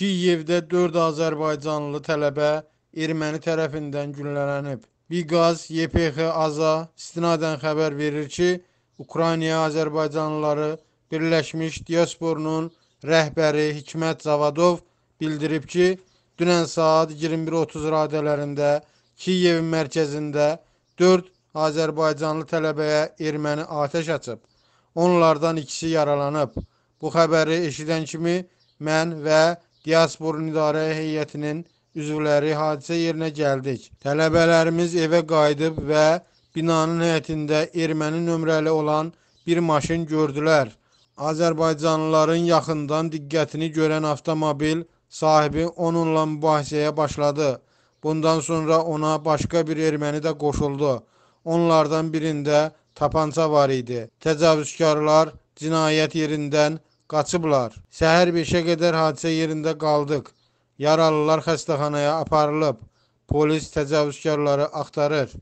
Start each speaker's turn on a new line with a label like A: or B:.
A: Kiyevdə 4 azərbaycanlı tələbə erməni tərəfindən güllələnib. Biqaz YPX AZA istinadən xəbər verir ki, Ukrayna azərbaycanlıları Birləşmiş Diasporunun rəhbəri Hikmət Zavadov bildirib ki, dünən saat 21:30 radələrində Kiyevin mərkəzində 4 azərbaycanlı tələbəyə erməni atəş açıb. Onlardan ikisi yaralanıb. Bu xəbəri eşidən kimi mən və Diasporun İdarə Heyətinin üzvləri hadisə yerinə gəldik. Tələbələrimiz evə qayıdıb və binanın həyətində erməni nömrəli olan bir maşın gördülər. Azərbaycanlıların yaxından diqqətini görən avtomobil sahibi onunla mübahisəyə başladı. Bundan sonra ona başqa bir erməni də qoşuldu. Onlardan birində tapanca var idi. Təcavüzkarlar cinayət yerindən Qaçıblar. Səhər 5-ə qədər hadisə yerində qaldıq. Yaralılar xəstəxanaya aparılıb. Polis təcavüzkarları axtarır.